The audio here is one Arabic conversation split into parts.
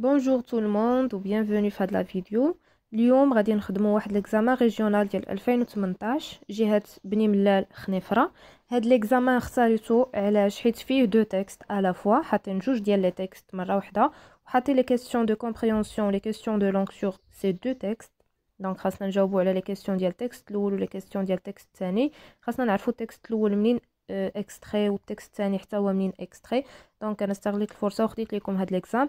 بونجور تو الموند وبيانفوني في هاد لا فيديو اليوم غادي نخدمو واحد ليكزامان ريجيونال ديال 2018 جهه بني ملال خنيفره هاد ليكزامان اختاريتو علاش حيت فيه دو تيكست على فوا حاطين جوج ديال لي تيكست مره وحدة وحاطين لي كيسيون دو كومبريونسيون لي كيسيون دو لونغ سور سي دو تيكست دونك خاصنا نجاوبو على لي كيسيون ديال التكست الاول ولي كيسيون ديال التكست الثاني خاصنا نعرفو التكست الاول منين اكستخي والتكست الثاني حتى هو منين اكستخي دونك انا استغليت الفرصه وخديت لكم هاد ليكزام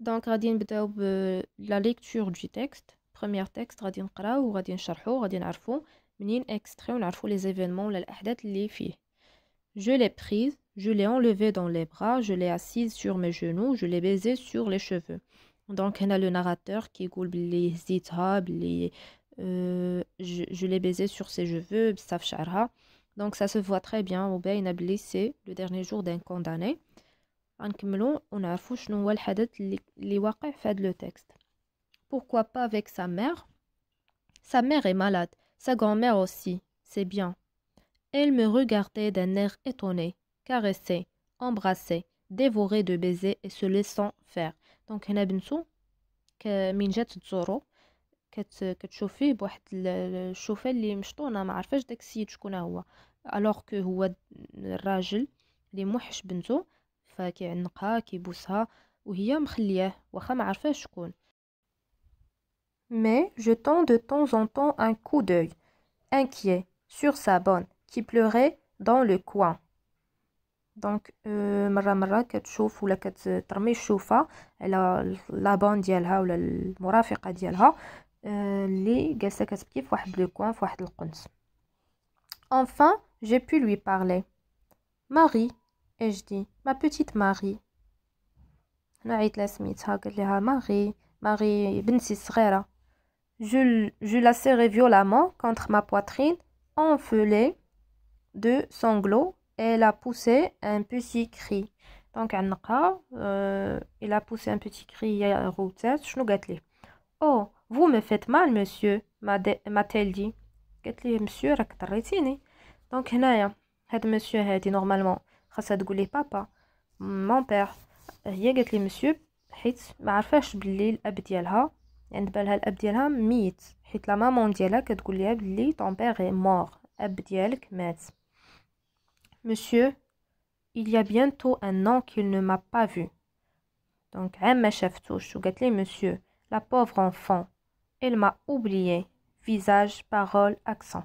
Donc غادي نبداو بلا ليكتور دو texte. Radin تيكست غادي نقراو وغادي نشرحو وغادي نعرفو منين اكستري ونعرفو لي زيفينمون ولا الاحداث اللي فيه je l'ai prise je l'ai enlevée dans les bras je l'ai assise sur mes genoux je l'ai baisée sur les cheveux donc il y a le narrateur qui dit les je, l'ai baisée sur ses cheveux saf donc ça se voit très bien وباينه a blessé le dernier jour d'un condamné غنكملو ونعرفو شنو هو الحدث اللي واقع في هاد لو تيكست pourquoi pas avec sa mère sa mère est malade sa grand-mère aussi c'est bien elle me regardait d'un air étonné caressée embrassée dévorée de baisers et se laissant faire donc que هنا بنتو من جات تزورو كت كتشوفيه بواحد الشوفه اللي مشطونه ما عرفاش داك السيد شكون هو الوغ كو هو الراجل اللي de بنتو mais je mais jetant de temps en temps un coup d'œil inquiet sur sa bonne qui pleurait dans le coin Donc, euh, enfin j'ai pu lui parler marie et je dis ma petite Marie je, la serrai violemment contre ma poitrine enfelée de sanglots et elle a poussé un petit cri donc elle euh, il a poussé un petit cri à شنو قالت oh vous me faites mal monsieur m'a-t-elle dit donc monsieur dit, monsieur normalement ça que dit lui papa mon père elle y a dit lui monsieur hit ma rafesh belli l ab dialha and balha l ab dialha mit hit la maman dialha katqouliha belli ton père est mort ab dialek mat monsieur il y a bientôt un an qu'il ne m'a pas vu donc elle m'a chaftouch et dit lui monsieur la pauvre enfant elle m'a oublié visage parole accent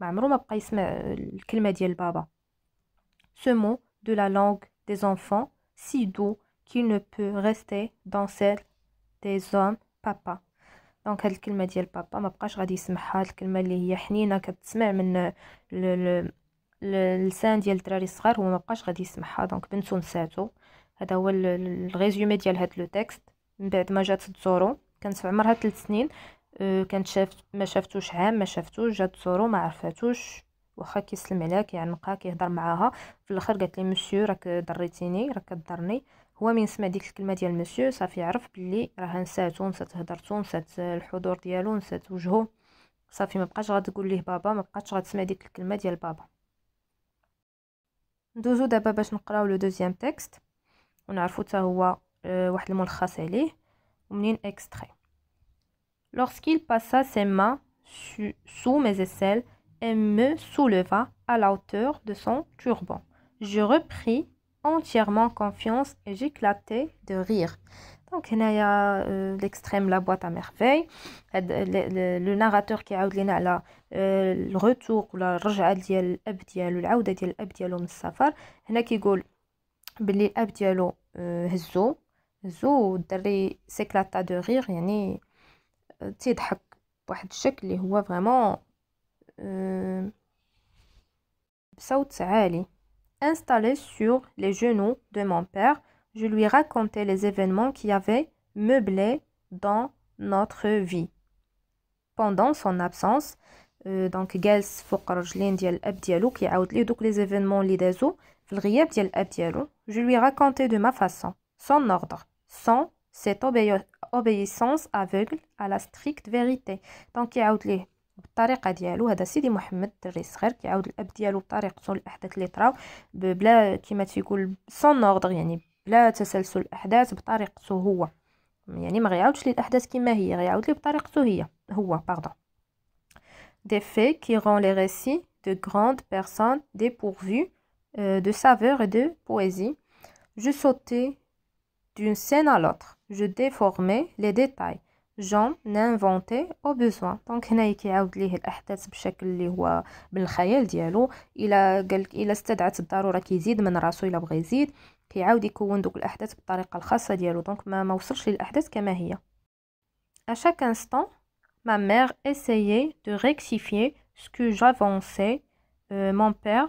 ما عمرو ما بقى يسمع الكلمه ديال بابا سو مو دو لا لونغ دي زونفون سي دو كي نو بو ريستي دون سيل دي زون بابا دونك هاد الكلمه ديال بابا ما بقاش غادي يسمعها الكلمه اللي هي حنينه كتسمع من ل ل اللسان ديال الدراري الصغار هو ما بقاش غادي يسمعها دونك بنتو نساتو هذا هو الريزومي ديال هاد لو تكست من بعد ما جات تزورو كانت في عمرها 3 سنين أه، كانت شافت ما شافتوش عام ما شافتوش جات تزورو ما عرفاتوش واخا كيسلم عليها كيعنقها كيهضر معاها في الاخر قالت لي مسيو راك ضريتيني راك ضرني هو من سمع ديك الكلمه ديال مسيو صافي عرف بلي راه نساتو نسات هضرتو نسات الحضور ديالو نسات وجهو صافي ما بقاش غتقول ليه بابا ما بقاش غتسمع ديك الكلمه ديال بابا ندوزو دابا باش نقراو لو دوزيام تيكست ونعرفو حتى هو أه، واحد الملخص عليه ومنين اكستري Lorsqu'il passa ses mains sous mes aisselles et me souleva à la hauteur de son turban, je repris entièrement confiance et j'éclatai de rire. Donc, il y a euh, l'extrême La boîte à merveilles. Le, narrateur qui a là euh, le retour ou la رجعة ديال الاب ديالو العوده ديال الاب ديالو من السفر هنا كيقول zo, zo, ديالو هزو de rire, il y rire. Euh, euh, installé sur les genoux de mon père je lui racontais les événements qui avaient meublé dans notre vie pendant son absence euh, donc je lui racontais de ma façon son ordre sans cette obé obéissance aveugle à la stricte vérité دونك كيعاود ليه بالطريقه ديالو هذا سيدي محمد الدري الصغير كيعاود الاب ديالو بطريقته الاحداث اللي طراو بلا كما تيقول سون اوردر يعني بلا تسلسل الاحداث بطريقته هو يعني ما غيعاودش لي الاحداث كما هي غيعاود لي بطريقته هي هو باردون des faits qui rend les récits de grandes personnes dépourvues euh, de saveur et de poésie. Je sautais d'une scène à l'autre je déformais les détails جون نانفونتي او بوزوان دونك هنا كيعاود ليه الاحداث بشكل اللي هو بالخيال ديالو الا قال الا استدعت الضروره كيزيد من راسو الا بغى يزيد كيعاود يكون دوك الاحداث بالطريقه الخاصه ديالو دونك ما ما وصلش للاحداث كما هي à chaque instant ma mère essayait de rectifier ce que j'avançais euh, mon père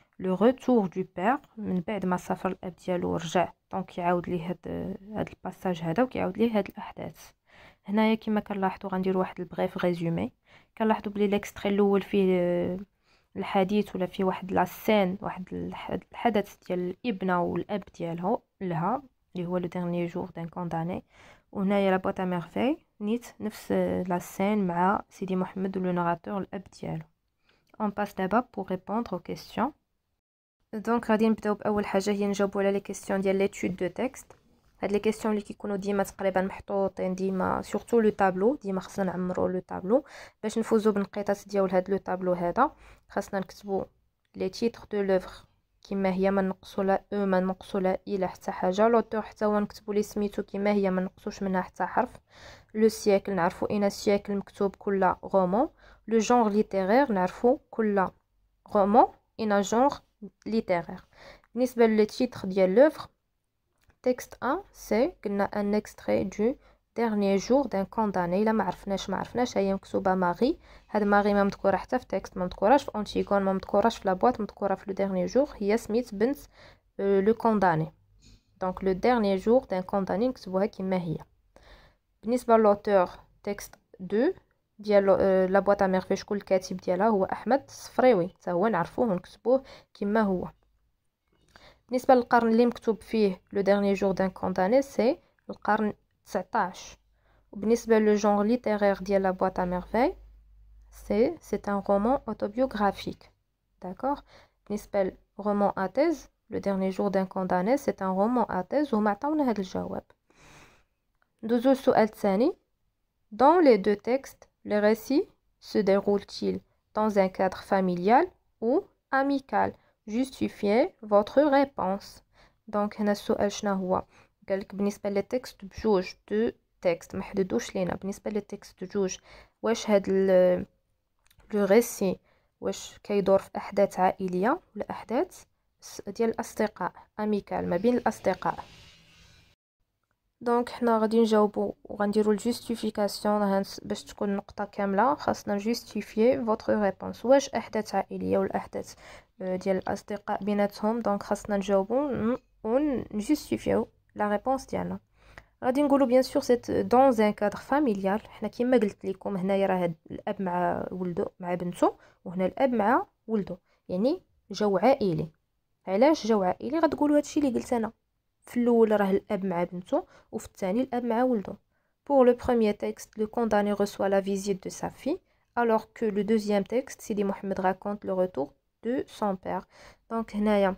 لو روتور دو بير من بعد ما سافر الاب ديالو رجع دونك كيعاود ليه هاد هاد الباساج هذا وكيعاود ليه هاد الاحداث هنايا كما كنلاحظوا غندير واحد البريف غيزومي كنلاحظوا بلي ليكستري الاول فيه آه، الحديث ولا فيه واحد لاسين واحد الحدث ديال الابنه والاب ديالها لها اللي هو لو ديرني جور دان كونداني وهنايا لا بوات ميرفي نيت نفس لاسين آه، مع سيدي محمد لو ناراتور الاب ديالو on passe d'abord pour répondre aux questions دونك غادي نبداو باول حاجه هي نجاوبوا على لي كيسيون ديال لي تود دو تيكست هاد لي كيسيون اللي كيكونوا ديما تقريبا محطوطين ديما سورتو لو تابلو ديما خصنا نعمرو لو تابلو باش نفوزو بالنقيطات ديال هاد لو تابلو هذا خاصنا نكتبو لي تيتر دو لوفغ كما هي ما نقصو لا او ما نقصو لا لا حتى حاجه لوتور حتى هو نكتبو لي سميتو كما هي ما نقصوش منها حتى حرف لو سيكل نعرفو اين سياكل مكتوب كل غومون لو جونغ ليتيرير نعرفو كل غومون اين جونغ littéraire. niveau le titre de l'œuvre, texte 1, c'est un extrait du dernier jour d'un condamné. Il a marfnesh marfnesh, ayem ksouba Marie. Marie Marie m'a m'tkourach taf texte m'a m'tkourach, Antigone m'a la boîte m'a courage. le dernier jour, Yasmith euh, Bens le condamné. Donc le dernier jour d'un condamné, voit qui l'auteur, texte 2, la boîte à merveilles, le c'est Ahmed le dernier jour d'un condamné, c'est le genre littéraire de la boîte à merveilles, c'est un roman autobiographique. D'accord Nispel roman à thèse, le dernier jour d'un condamné, c'est un roman à thèse. Vous on a réponse. Dans les deux textes, Le récit se déroule-t-il dans un cadre familial ou amical جوستيفي فوتر ريبونس دونك هنا السؤال شنو قالك بالنسبه للتكست بجوج دو تكست محددوش لينا بالنسبه للتكست جوج واش هاد لو ريسي واش كيدور في احداث عائليه ولا احداث ديال الاصدقاء اميكال ما بين الاصدقاء دونك حنا غادي نجاوبو وغنديرو الجوستيفيكاسيون باش تكون النقطه كامله خاصنا نجوستيفيي فوتر ريبونس واش احداث عائليه ولا احداث ديال الاصدقاء بيناتهم دونك خاصنا نجاوبو ونجوستيفيو لا ريبونس ديالنا غادي نقولو بيان سور سيت دون ان كادر فاميليال حنا كيما قلت لكم هنايا راه الاب مع ولدو مع بنتو وهنا الاب مع ولدو يعني جو عائلي علاش جو عائلي غتقولوا هادشي اللي قلت انا في الاول راه الاب مع بنته وفي الثاني الاب مع ولده pour le premier texte le condamné reçoit la visite de sa fille alors que le deuxième texte Sidi Mohamed raconte le retour de son père donc هنايا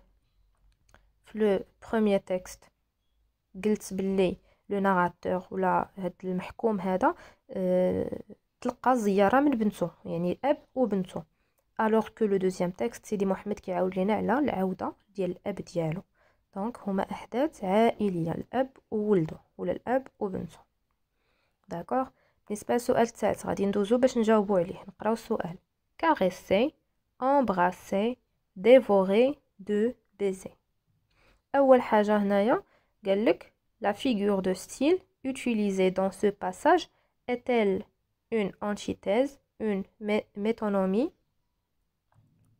في le premier texte قلت باللي لو ناراتور ولا هاد المحكوم هذا تلقى زياره من بنته يعني الاب وبنته alors que le deuxième texte سيدي محمد كيعاود لينا على العوده ديال الاب ديالو Donc, هما y a الأب وولده ولا ou وبنته داكوغ بالنسبة للسؤال التالت غادي ندوزو باش نجاوبو عليه نقراو السؤال deux امبراسي ديفوري دو بيزي baiser. La هنايا de la utilisée dans ce passage est-elle une antithèse, une métonomie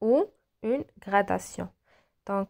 ou une gradation Donc,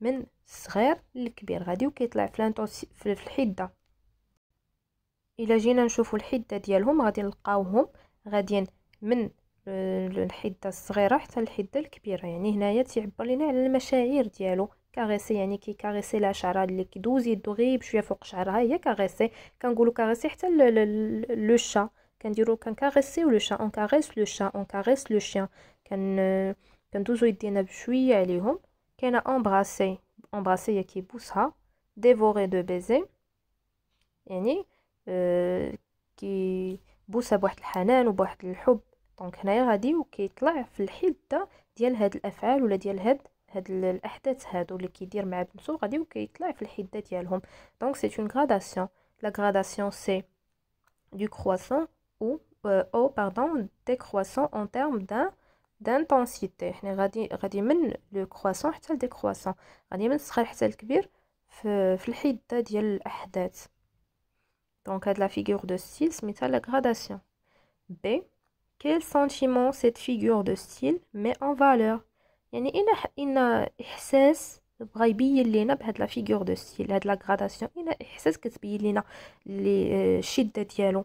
من الصغير للكبير غادي وكيطلع في لانتوس في الحده الا جينا نشوفوا الحده ديالهم غادي نلقاوهم غاديين من الحده الصغيره حتى الحده الكبيره يعني هنايا تيعبر لنا على المشاعر ديالو كاريسي يعني كي كاريسي لا شعرها اللي كيدوز يدو غير بشويه فوق شعرها هي كاريسي كنقولوا كاريسي حتى لو شا كنديرو كنكاريسيو لو شا اون كاريس لو شا اون كاريس لو شيان كن كندوزو يدينا بشويه عليهم qu'elle a embrassé, embrassé yaki dévoré de baisers, يعني كي بوسه بواحد الحنان وبواحد الحب دونك هنايا غادي وكيطلع في الحده ديال هاد الافعال ولا ديال هاد هاد الاحداث هادو اللي كيدير مع بنتو غادي وكيطلع في الحده ديالهم دونك سي اون دانتونسيتي حنا غادي غادي من لو كرواسون حتى لديكرواسون غادي من الصغير حتى الكبير في, في الحده ديال الاحداث دونك هاد لا فيغور دو ستيل سميتها لا غراداسيون بي quel sentiment cette figure دو ستيل مي en فالور يعني إن إن إحساس بغا يبين لينا بهاد لا فيغور دو ستيل هاد لا غراداسيون إن إحساس كتبين لينا لي الشده ديالو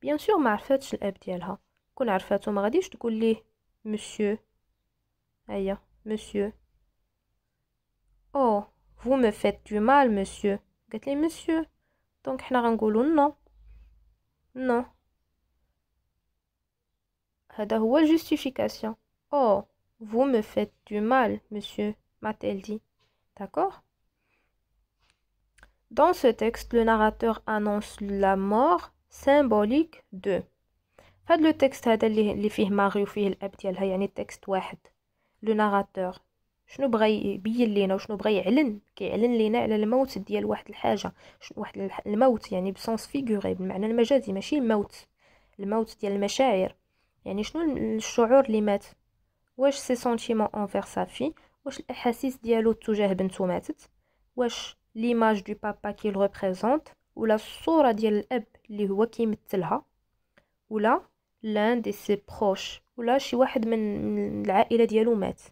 Bien sûr, ma Qu'on a je Monsieur. Aïe, hein, Monsieur. Oh, vous me faites du mal, Monsieur. Quel Monsieur? Donc, il n'a rien non? Non. A justification. Oh, vous me faites du mal, Monsieur. Matel dit. D'accord. Dans ce texte, le narrateur annonce la mort. سيمبوليك دو هاد لو تكست هذا اللي اللي فيه ماغي وفيه الاب ديالها يعني تكست واحد لو ناراتور شنو بغا يبين لينا وشنو بغا يعلن كيعلن لينا على الموت ديال واحد الحاجه واحد الموت يعني بسونس فيغوري بالمعنى المجازي ماشي الموت الموت ديال المشاعر يعني شنو الشعور اللي مات واش سي سونتيمون انفير سافي واش الاحاسيس ديالو تجاه بنته ماتت واش ليماج دو بابا كي ريبريزونت ولا الصوره ديال الاب اللي هو كيمثلها ولا لان دي سي بروش ولا شي واحد من العائله ديالو مات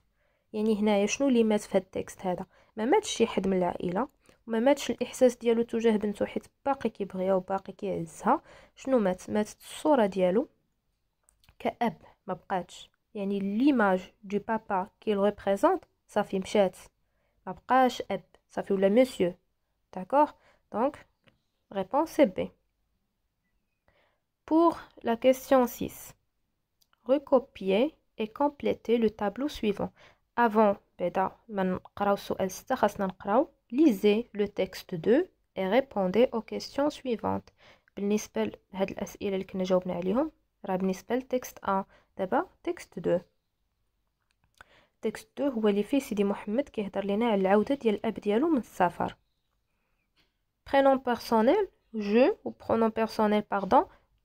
يعني هنايا شنو اللي مات في هاد التكست هذا ما ماتش شي حد من العائله وما ماتش الاحساس ديالو تجاه بنتو حيت باقي كيبغيها وباقي كيعزها شنو مات ماتت الصوره ديالو كاب ما بقاتش يعني ليماج دو بابا كي ريبريزونط صافي مشات ما بقاش اب صافي ولا مسيو داكور دونك ريبونس سي بي Pour la question 6, recopier et compléter le tableau suivant. Avant, lisez le texte 2 et répondez aux questions suivantes. بالنسبة لهاد الأسئلة اللي كنا جاوبنا عليهم راه بالنسبة texte هو اللي فيه prénom personnel je ou pronom personnel pardon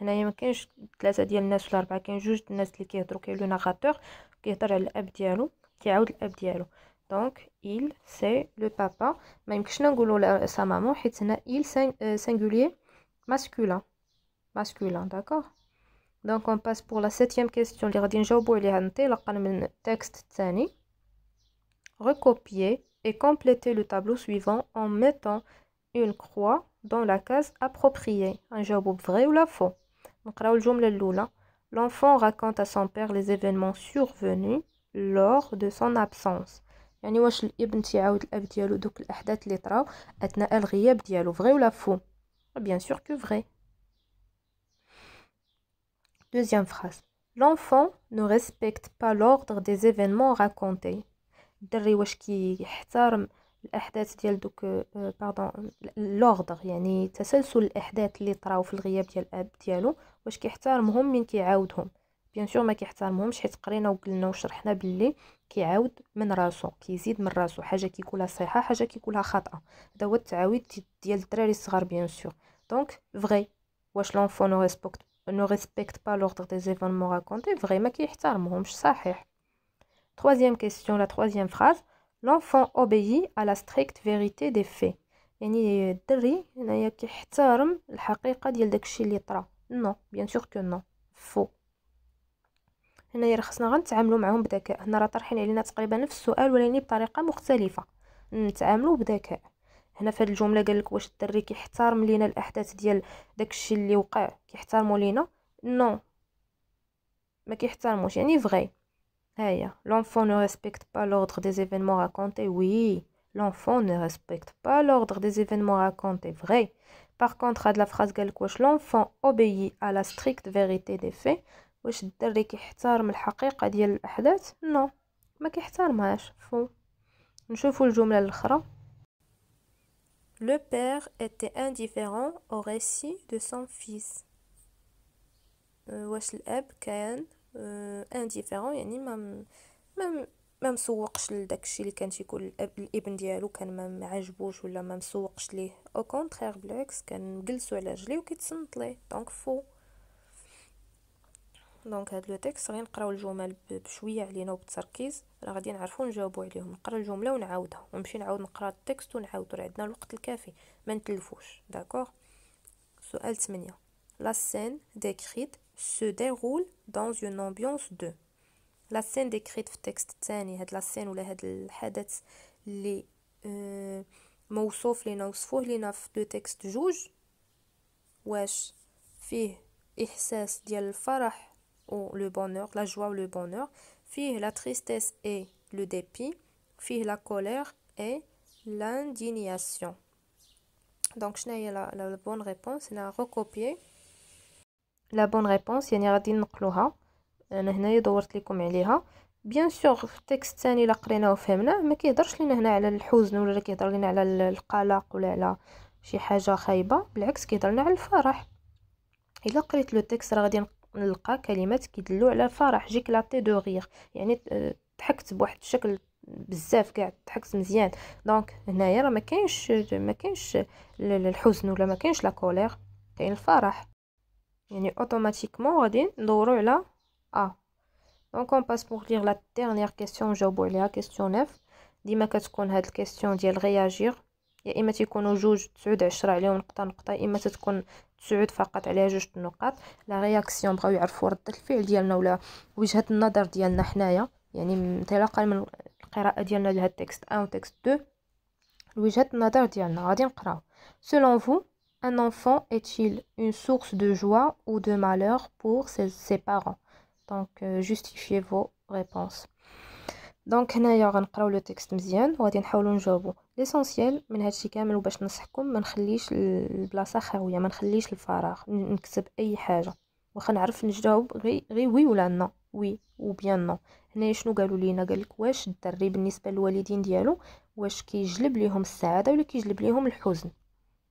هنايا ما كاينش ثلاثه ديال الناس ولا اربعه كاين جوج الناس اللي كيهضروا كاين لو ناراتور كيهضر على الاب ديالو كيعاود الاب ديالو دونك il c'est le papa ما يمكنش نقولوا سا مامون حيت هنا il singulier masculin masculin d'accord donc on passe pour la 7 septième question اللي غادي نجاوبوا عليها انطلاقا من التكست الثاني recopier et compléter le tableau suivant en mettant une croix dans la case appropriée. Un job vrai ou la faux نقراو الجملة الأولى L'enfant raconte à son père les événements survenus lors de son absence يعني واش الابن تيعاود الاب ديالو دوك الاحداث اللي طراو اثناء الغياب ديالو فري ولا faux. Ah, bien sûr que vrai. Deuxième phrase. L'enfant ne respecte pas l'ordre des événements racontés. الدري واش كيحترم الاحداث ديال دوك باردون آه، لوردر يعني تسلسل الاحداث اللي طراو في الغياب ديال الاب ديالو واش كيحترمهم من كيعاودهم بيان سور ما كيحترمهمش حيت قرينا وقلنا وشرحنا باللي كيعاود من راسو كيزيد من راسو حاجه كيقولها صحيحه حاجه كيقولها خاطئه هذا هو التعاويد ديال الدراري الصغار بيان سور دونك فغي واش لونفون نو ريسبكت نو ريسبكت با لوردر دي زيفونمون راكونتي فغي ما كيحترمهمش صحيح troisième question la troisième phrase لونفون اوبيي على ستريكت فيريتي دي في يعني الدري هنايا كيحترم الحقيقه ديال داكشي اللي طرا نو بيان سور كو نو فو هنايا راه خصنا غنتعاملو معاهم بذكاء هنا راه طرحين علينا تقريبا نفس السؤال ولكن بطريقه مختلفه نتعاملو بذكاء هنا في هذه الجمله قال لك واش الدري كيحترم لينا الاحداث ديال داكشي اللي وقع كيحترموا لينا نو ما كيحترموش يعني فغي l'enfant ne respecte pas l'ordre des événements racontés. Oui, l'enfant ne respecte pas l'ordre des événements racontés. Vrai. Par contre, à de la phrase l'enfant obéit à la stricte vérité des faits. واش الدري كيحترم الحقيقه ديال ما كيحترمهاش Le père était indifférent au récit de son fils. واش euh, كان انديفيرون آه، يعني ما ما ما مسوقش لذاك الشيء اللي كان تيكون الابن ديالو كان ما عجبوش ولا ما مسوقش ليه او كونترير بالعكس كان مجلسو على رجليه وكيتصنت ليه دونك فو دونك هاد لو تيكست غير نقراو الجمل بشويه علينا وبالتركيز راه غادي نعرفو نجاوبو عليهم نقرا الجمله ونعاودها ونمشي نعاود نقرا التكست ونعاودو راه عندنا الوقت الكافي ما نتلفوش داكوغ سؤال 8 لا سين ديكريت Se déroule dans une ambiance de la scène décrite, texte, c'est la scène où les euh, mots sauf les notes, faut les 9 de texte, juge ou est-ce que il le bonheur, la joie ou le bonheur, la tristesse et le dépit, la colère et l'indignation. Donc, je n'ai pas la bonne réponse, je l'ai recopier. لا بون ريبونس يعني غادي نقلوها انا هنايا دورت لكم عليها بيان سور التكست الثاني الا قريناه وفهمناه ما كيهضرش لينا هنا على الحزن ولا كيهضر لينا على القلق ولا على شي حاجه خايبه بالعكس كيهضر لنا على الفرح الا قريت لو تيكست راه غادي نلقى كلمات كيدلوا على الفرح تي دو غير يعني ضحكت بواحد الشكل بزاف كاع ضحكت مزيان دونك هنايا راه ما كاينش ما كاينش الحزن ولا ما كاينش لا كولير كاين الفرح يعني اوتوماتيكمون غادي ندورو على ا دونك اون باس بوغ لير لا ديرنيير كيسيون نجاوبو عليها كيسيون نيف ديما كتكون هاد الكيسيون ديال رياجير يا اما تيكونوا جوج تسعود عشرة عليهم نقطه نقطه يا اما تتكون تسعود فقط عليها جوج النقاط لا رياكسيون بغاو يعرفوا رده الفعل ديالنا ولا وجهه النظر ديالنا حنايا يعني انطلاقا من القراءه ديالنا لهاد تكست 1 وتكست 2 وجهه النظر ديالنا غادي نقراو سولون فو Un enfant est-il une source de joie ou de malheur pour ses, ses parents Donc, euh, justifiez vos réponses. دونك هنايا غنقراو لو تيكست مزيان وغادي نحاولوا نجاوبوا ليسونسيال من هادشي كامل وباش نصحكم ما نخليش البلاصه خاويه ما نخليش الفراغ نكتب اي حاجه واخا نعرف نجاوب غير غي وي ولا نو وي وبيان نو هنايا شنو قالوا لينا قالك واش الدري بالنسبه للوالدين ديالو واش كيجلب ليهم السعاده ولا كيجلب ليهم الحزن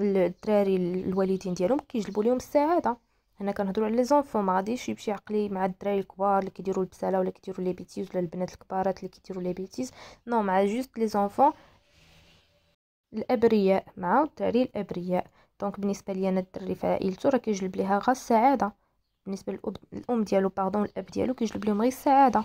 الدراري الوالدين ديالهم كيجلبوا لهم السعاده هنا كنهضروا على لي زونفون ما غاديش يمشي عقلي مع الدراري الكبار اللي كيديروا البساله ولا كيديروا لي بيتيز ولا البنات الكبارات اللي كيديروا لي بيتيز نو مع جوست لي زونفون الابرياء مع الدراري الابرياء دونك بالنسبه ليا انا الدري في عائلته راه كيجلب ليها غير السعاده بالنسبه للام ديالو باردون الاب ديالو كيجلب لهم غير السعاده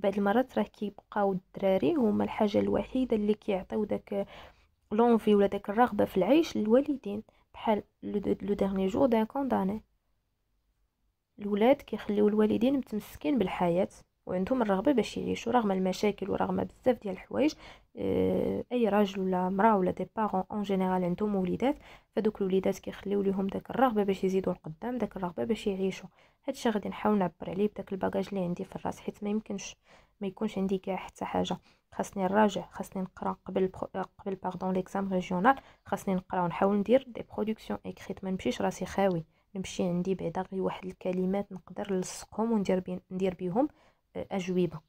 بعض المرات راه كيبقاو الدراري هما الحاجه الوحيده اللي كيعطيو داك لونفي ولا داك الرغبه في العيش للوالدين بحال لو ديرني جور دان كونداني الولاد كيخليو الوالدين متمسكين بالحياه وعندهم الرغبه باش يعيشوا رغم المشاكل ورغم بزاف ديال الحوايج آه، اي راجل ولا امراه ولا دي بارون اون جينيرال عندهم وليدات فدوك الوليدات كيخليو ليهم داك الرغبه باش يزيدوا لقدام داك الرغبه باش يعيشوا هادشي غادي نحاول نعبر عليه بداك الباجاج اللي عندي في الراس حيت ما يمكنش ما يكونش عندي كاع حتى حاجه خاصني نراجع خاصني نقرا قبل برو... قبل باردون ليكزام ريجيونال خاصني نقرا ونحاول ندير دي برودكسيون اكريت ما نمشيش راسي خاوي نمشي عندي بعدا غير واحد الكلمات نقدر نلصقهم وندير بي... ندير بيهم اجوبه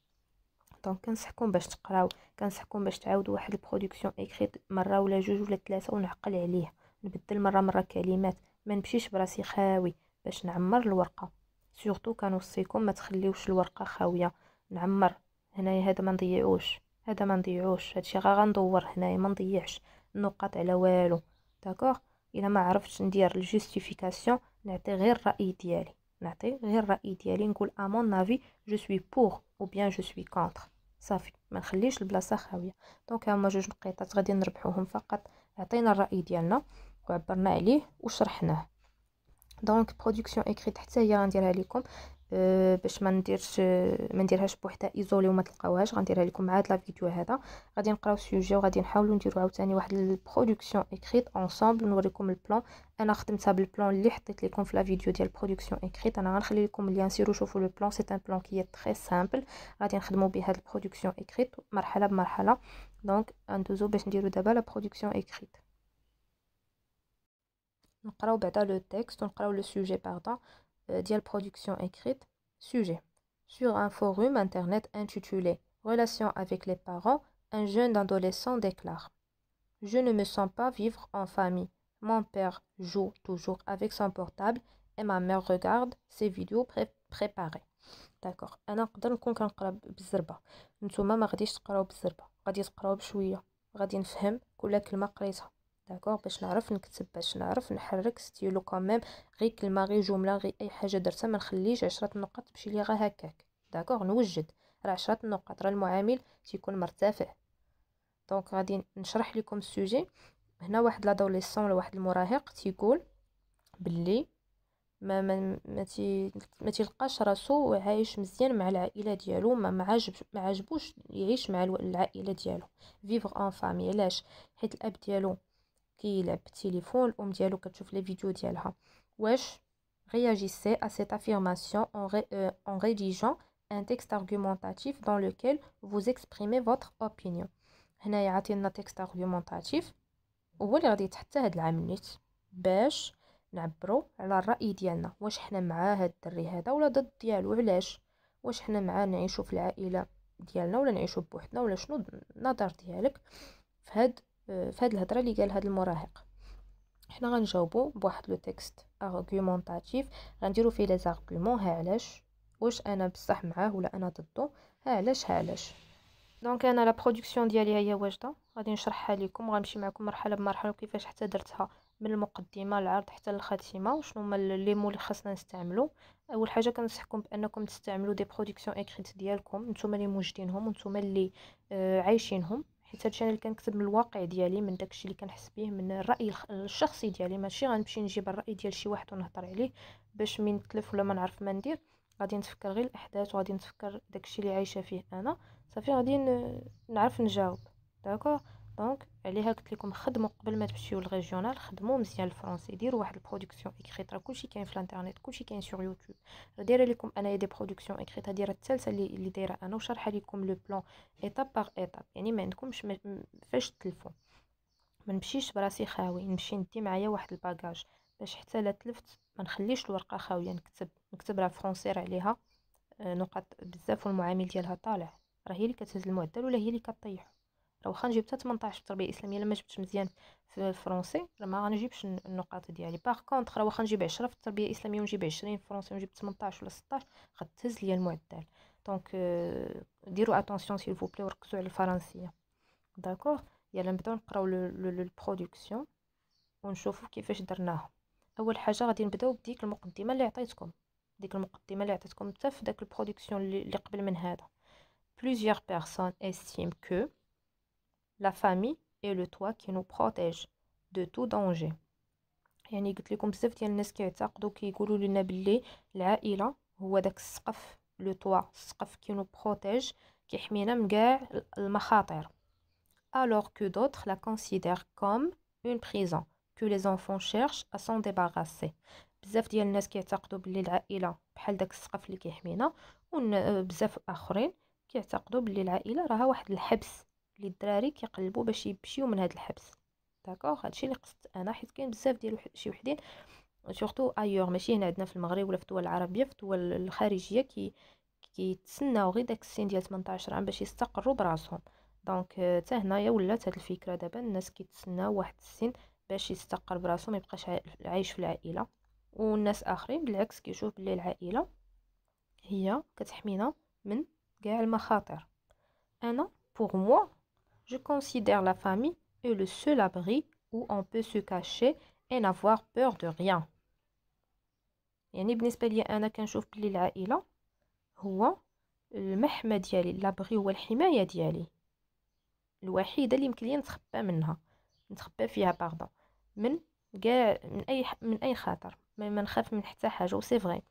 دونك كنصحكم باش تقراو كنصحكم باش تعاودوا واحد البرودكسيون اكريت مره ولا جوج ولا ثلاثه ونعقل عليه نبدل مره مره كلمات ما نمشيش براسي خاوي باش نعمر الورقه سورتو كنوصيكم ما تخليوش الورقه خاويه نعمر هنايا هذا ما نضيعوش هذا ما نضيعوش هادشي غا غندور هنايا ما نضيعش النقط على والو داكوغ الا ما عرفتش ندير الجوستيفيكاسيون نعطي غير الراي ديالي نعطي غير الراي ديالي نقول ا مون افي جو سوي بور او بيان جو سوي كونتر صافي ما نخليش البلاصه خاويه دونك هما جوج نقيطات غادي نربحوهم فقط عطينا الراي ديالنا وعبرنا عليه وشرحناه دونك برودكسيون اكريت حتى هي غنديرها لكم آه، باش ما نديرش آه، ما نديرهاش بوحدها ايزولي وما تلقاوهاش غنديرها لكم مع هاد لا فيديو هذا غادي نقراو السوجي وغادي نحاولوا نديرو عاوتاني واحد البرودكسيون اكريت اونصومبل نوريكم البلان انا خدمتها بالبلان اللي حطيت لكم في لا فيديو ديال برودكسيون اكريت انا غنخلي لكم اللين سيروا شوفوا لو بلان سي ان بلان كي تري سامبل غادي نخدموا به هاد البرودكسيون اكريت مرحله بمرحله دونك ندوزو باش نديرو دابا لا برودكسيون اكريت نقراو بعدا لو تيكست ونقراو لو سوجي باردون Euh, Dial production écrite sujet sur un forum internet intitulé Relation avec les parents un jeune adolescent déclare Je ne me sens pas vivre en famille. Mon père joue toujours avec son portable et ma mère regarde ses vidéos préparées. D'accord. داكوغ باش نعرف نكتب باش نعرف نحرك ستيلو كامام غي كلمه غي جمله غي اي حاجه درتها ما نخليش عشرة نقط تمشي لي غا هكاك داكوغ نوجد راه عشرة نقط راه المعامل تيكون مرتفع دونك غادي نشرح لكم السوجي هنا واحد لادوليسون ولا واحد المراهق تيقول بلي ما ما ما, تيلقاش راسو عايش مزيان مع العائله ديالو ما ما عجبوش يعيش مع العائله ديالو فيفغ اون فامي علاش حيت الاب ديالو كيلعب بالتليفون الام ديالو كتشوف لي فيديو ديالها واش رياجيسي ا سيت افيرماسيون اون اون ريديجون ان تيكست un دون لوكيل dans lequel vous اوبينيون هنايا عطينا تيكست يعطينا تكست هو اللي غادي يتحط هاد العمليات باش نعبروا على الراي ديالنا واش حنا مع هاد الدري هذا ولا ضد ديالو علاش واش حنا مع نعيشوا في العائله ديالنا ولا نعيشوا بوحدنا ولا شنو النظر ديالك في هاد في هذه الهضره اللي قال هاد المراهق حنا غنجاوبو بواحد لو تكست ارغومونطاتيف غنديرو فيه لي زارغومون ها علاش واش انا بصح معاه ولا انا ضده ها علاش ها علاش دونك انا لا برودكسيون ديالي هي واجده غادي نشرحها لكم غنمشي معكم مرحله بمرحله كيفاش حتى درتها من المقدمه للعرض حتى للخاتمه وشنو هما لي مول اللي خاصنا نستعملو اول حاجه كنصحكم بانكم تستعملوا دي برودكسيون اكريت ديالكم نتوما اللي موجدينهم ونتوما اللي آه، عايشينهم حيت هادشي انا اللي كنكتب من الواقع ديالي من داكشي اللي كنحس بيه من الراي الشخصي ديالي ماشي غنمشي نجيب الراي ديال شي واحد ونهضر عليه باش من تلف ولا ما نعرف ما ندير غادي نتفكر غير الاحداث وغادي نتفكر داكشي اللي عايشه فيه انا صافي غادي نعرف نجاوب داكوغ دونك عليها قلت لكم خدموا قبل ما تمشيو للريجيونال خدموا مزيان الفرونسي ديروا واحد البرودكسيون اكريت راه كلشي كاين في الانترنيت كلشي كاين سور يوتيوب راه دايره لكم انايا دي برودكسيون اكريت دايره الثالثه اللي, اللي دايره انا وشارحه لكم لو بلان ايتاب بار ايتاب يعني ما عندكمش فاش تلفوا ما نمشيش براسي خاوي نمشي ندي معايا واحد الباجاج باش حتى لا تلفت ما نخليش الورقه خاويه نكتب نكتب راه فرونسي راه عليها نقط بزاف والمعامل ديالها طالع راه هي اللي كتهز المعدل ولا هي اللي كطيحو راه واخا نجيب حتى 18 في التربيه الاسلاميه لما جبتش مزيان في الفرونسي راه ما غنجيبش النقاط ديالي باغ كونطخ راه واخا نجيب 10 في التربيه الاسلاميه ونجيب 20 في الفرونسي ونجيب 18 ولا 16 غتهز ليا المعدل دونك euh, ديروا اتونسيون سيل فو بلي وركزوا على الفرنسيه داكوغ يلا نبداو نقراو برودكسيون ونشوفوا كيفاش درناها اول حاجه غادي نبداو بديك المقدمه اللي عطيتكم ديك المقدمه اللي عطيتكم حتى في داك البرودكسيون اللي قبل من هذا بلوزيغ بيرسون استيم كو la famille et le toit qui nous protège de tout danger يعني قلت لكم بزاف ديال الناس كيعتقدوا كيقولوا لنا باللي العائله هو داك السقف لو توا السقف كي نو بروتيج كيحمينا من كاع المخاطر alors que d'autres la considèrent comme une prison que les enfants cherchent à s'en débarrasser بزاف ديال الناس كيعتقدوا باللي العائله بحال داك السقف اللي كيحمينا وبزاف آه، اخرين كيعتقدوا باللي العائله راها واحد الحبس اللي الدراري كيقلبوا باش يمشيو من هذا الحبس داكوغ هادشي اللي قصدت انا حيت كاين بزاف ديال شي وحدين سورتو ايور ماشي هنا عندنا في المغرب ولا في الدول العربيه في الدول الخارجيه كي كيتسناو غير داك السن ديال 18 عام باش يستقروا براسهم دونك حتى euh, هنايا ولات هاد الفكره دابا الناس كيتسناو واحد السن باش يستقر براسو ما يبقاش عايش في العائله والناس اخرين بالعكس كيشوف بلي العائله هي كتحمينا من كاع المخاطر انا بوغ موا Je considère la famille est le seul abri où on peut se cacher et n'avoir peur de rien. يعني بالنسبة ليا أنا كنشوف بلي العائلة هو المحمى ديالي لابغي هو الحماية ديالي الوحيدة اللي يمكن لي نتخبى منها نتخبى فيها باردون من كاع من اي من اي خطر ما, نخاف من حتى حاجه وسي فغي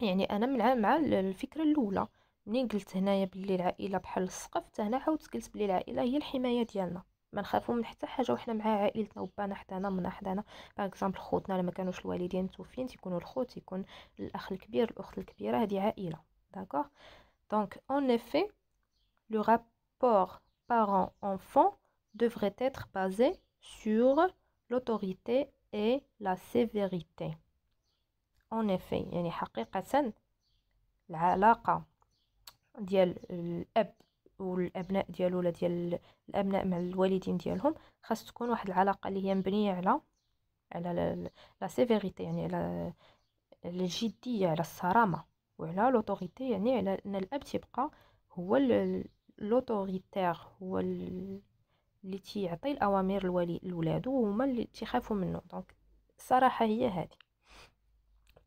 يعني انا مع مع الفكره الاولى منين قلت هنايا بلي العائله بحال السقف حتى هنا عاودت قلت بلي العائله هي الحمايه ديالنا ما نخافوا من حتى حاجه وحنا مع عائلتنا وبانا حدانا من حدانا باغ اكزومبل خوتنا لما كانوش الوالدين توفين تيكونوا الخوت يكون الاخ الكبير الاخت الكبيره هذه عائله داكوغ دونك اون افي لو رابور بارون انفون devrait être basé sur l'autorité et la sévérité en effet يعني حقيقه العلاقه ديال الاب والابناء ديالو ولا ديال الابناء مع الوالدين ديالهم خاص تكون واحد العلاقه اللي هي مبنيه على على لا سيفيريتي يعني على الجديه على الصرامه وعلى لوتوريتي يعني على ان الاب تيبقى هو لوتوريتير هو اللي تيعطي الاوامر لولادو وهما اللي تيخافوا منه دونك الصراحه هي هذه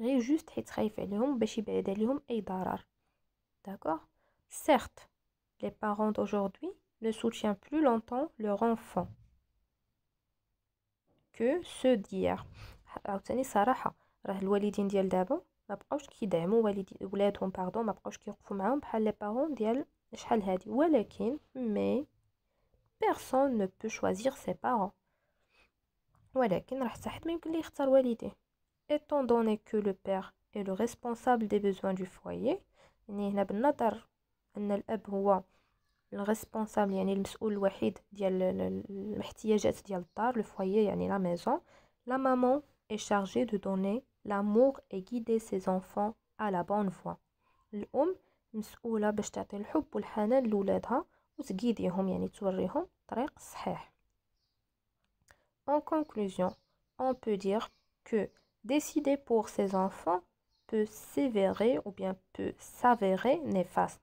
غير juste certes les parents d'aujourd'hui ne soutiennent plus longtemps leur enfant que ceux d'hier عاوتاني صراحه راه الوالدين ديال دابا ما بقاوش كيدعموا والدي ولادهم باردون ما بقاوش كيوقفوا معاهم بحال لي بارون ديال شحال هادي ولكن étant donné que le père est le responsable des besoins du foyer يعني هنا بالنظر ان الاب هو الريسبونسابل يعني المسؤول الوحيد ديال الاحتياجات ديال الدار لو فوايي يعني لا ميزون لا مامون est chargée de donner l'amour et guider ses enfants à la bonne voie الأم مسؤولة باش تعطي الحب والحنان لولادها وتقيديهم يعني توريهم الطريق الصحيح En conclusion, on peut dire que décider pour ses enfants peut s'avérer ou bien peut s'avérer néfaste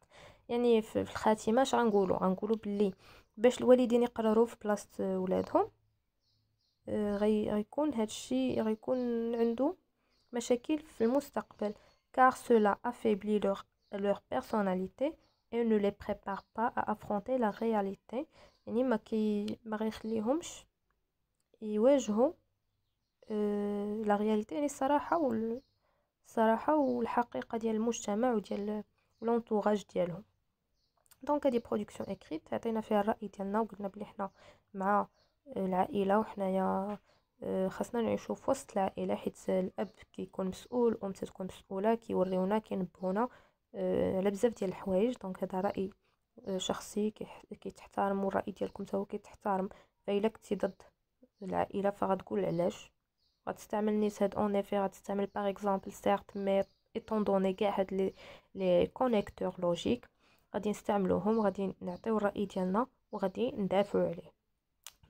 يعني في الخاتمه اش غنقولوا غنقولوا بلي باش الوالدين يقرروا في بلاصه ولادهم غيكون الشيء غيكون عنده مشاكل في المستقبل car cela affaiblit leur, leur personnalité et ne les prépare pas à affronter la réalité يعني ما كي ما غيخليهمش يواجهوا آه، لا رياليتي يعني الصراحه والصراحه الصراحه والحقيقه ديال المجتمع وديال لونطوغاج ديالهم دونك هادي برودكسيون اكريت عطينا فيها الراي ديالنا وقلنا بلي حنا مع العائله وحنايا خاصنا نعيشو في وسط العائله حيت الاب كيكون مسؤول الام تكون مسؤوله كيوريونا كينبهونا على بزاف ديال الحوايج دونك هذا راي شخصي كيتحترم والراي ديالكم حتى هو كيتحترم فإلا كنتي ضد العائله فغتقول علاش On va tester les nids, en effet, on par exemple, certes, mais étant donné qu'il les a connecteurs logiques, on va tester les nids, on va tester Donc,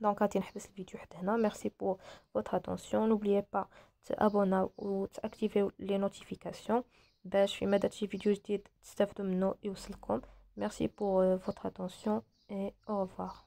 on va tester la vidéo maintenant. Merci pour votre attention. N'oubliez pas d'abonner ou d'activer les notifications. Je vais vous donner une vidéo qui et vous aidez. Merci pour euh, votre attention et au revoir.